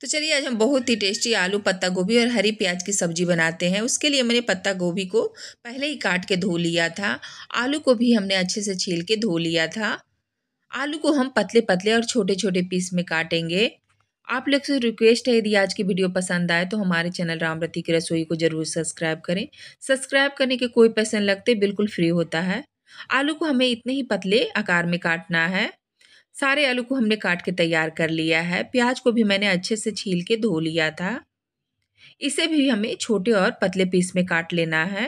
तो चलिए आज हम बहुत ही टेस्टी आलू पत्ता गोभी और हरी प्याज की सब्जी बनाते हैं उसके लिए मैंने पत्ता गोभी को पहले ही काट के धो लिया था आलू को भी हमने अच्छे से छील के धो लिया था आलू को हम पतले पतले और छोटे छोटे पीस में काटेंगे आप लोग से रिक्वेस्ट है यदि आज की वीडियो पसंद आए तो हमारे चैनल रामरती की रसोई को ज़रूर सब्सक्राइब करें सब्सक्राइब करने के कोई पैसे लगते बिल्कुल फ्री होता है आलू को हमें इतने ही पतले आकार में काटना है सारे आलू को हमने काट के तैयार कर लिया है प्याज को भी मैंने अच्छे से छील के धो लिया था इसे भी हमें छोटे और पतले पीस में काट लेना है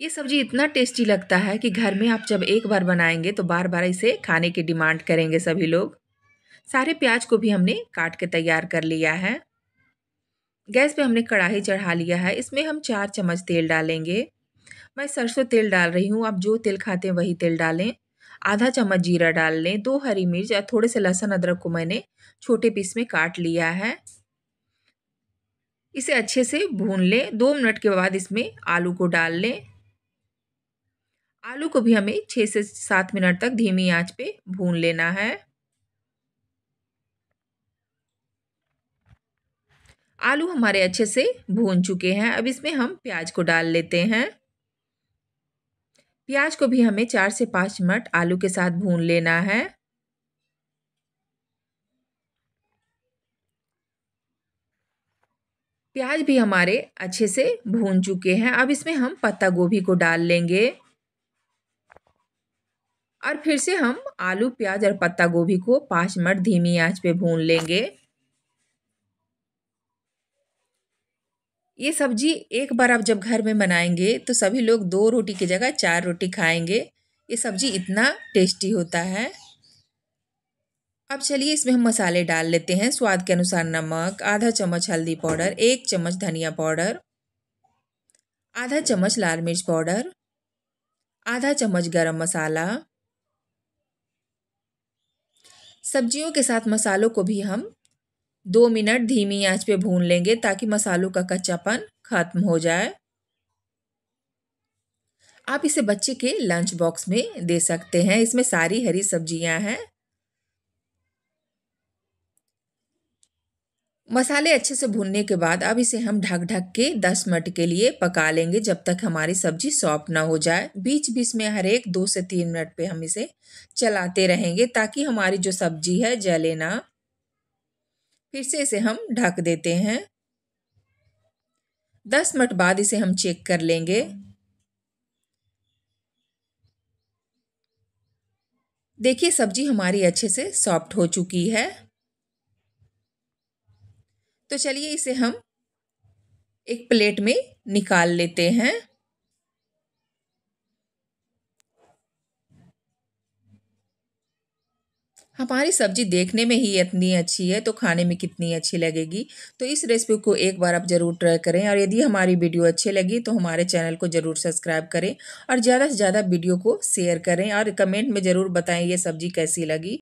ये सब्जी इतना टेस्टी लगता है कि घर में आप जब एक बार बनाएंगे तो बार बार इसे खाने की डिमांड करेंगे सभी लोग सारे प्याज को भी हमने काट के तैयार कर लिया है गैस पे हमने कढ़ाई चढ़ा लिया है इसमें हम चार चम्मच तेल डालेंगे मैं सरसों तेल डाल रही हूँ आप जो तेल खाते हैं वही तेल डालें आधा चम्मच जीरा डाल लें दो हरी मिर्च और थोड़े से लहसुन अदरक को मैंने छोटे पीस में काट लिया है इसे अच्छे से भून लें दो मिनट के बाद इसमें आलू को डाल लें आलू को भी हमें छः से सात मिनट तक धीमी आंच पे भून लेना है आलू हमारे अच्छे से भून चुके हैं अब इसमें हम प्याज को डाल लेते हैं प्याज को भी हमें चार से पाँच मिनट आलू के साथ भून लेना है प्याज भी हमारे अच्छे से भून चुके हैं अब इसमें हम पत्ता गोभी को डाल लेंगे और फिर से हम आलू प्याज और पत्ता गोभी को पाँच मिनट धीमी आंच पे भून लेंगे ये सब्जी एक बार आप जब घर में बनाएंगे तो सभी लोग दो रोटी की जगह चार रोटी खाएंगे ये सब्जी इतना टेस्टी होता है अब चलिए इसमें हम मसाले डाल लेते हैं स्वाद के अनुसार नमक आधा चम्मच हल्दी पाउडर एक चम्मच धनिया पाउडर आधा चम्मच लाल मिर्च पाउडर आधा चम्मच गरम मसाला सब्जियों के साथ मसालों को भी हम दो मिनट धीमी आंच पे भून लेंगे ताकि मसालों का कच्चापन खत्म हो जाए आप इसे बच्चे के लंच बॉक्स में दे सकते हैं इसमें सारी हरी सब्जियां हैं मसाले अच्छे से भूनने के बाद अब इसे हम ढक ढक के 10 मिनट के लिए पका लेंगे जब तक हमारी सब्जी सॉफ्ट ना हो जाए बीच बीच में हर एक दो से तीन मिनट पे हम इसे चलाते रहेंगे ताकि हमारी जो सब्जी है जले ना फिर से इसे हम ढक देते हैं दस मिनट बाद इसे हम चेक कर लेंगे देखिए सब्जी हमारी अच्छे से सॉफ्ट हो चुकी है तो चलिए इसे हम एक प्लेट में निकाल लेते हैं हमारी सब्जी देखने में ही इतनी अच्छी है तो खाने में कितनी अच्छी लगेगी तो इस रेसिपी को एक बार आप ज़रूर ट्राई करें और यदि हमारी वीडियो अच्छी लगी तो हमारे चैनल को ज़रूर सब्सक्राइब करें और ज़्यादा से ज़्यादा वीडियो को शेयर करें और कमेंट में ज़रूर बताएं ये सब्ज़ी कैसी लगी